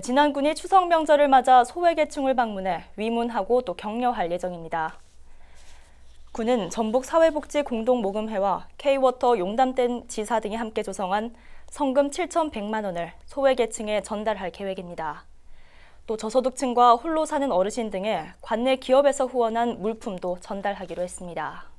진안군이 추석 명절을 맞아 소외계층을 방문해 위문하고 또 격려할 예정입니다. 군은 전북 사회복지 공동모금회와 K워터 용담댐 지사 등이 함께 조성한 성금 7,100만 원을 소외계층에 전달할 계획입니다. 또 저소득층과 홀로 사는 어르신 등의 관내 기업에서 후원한 물품도 전달하기로 했습니다.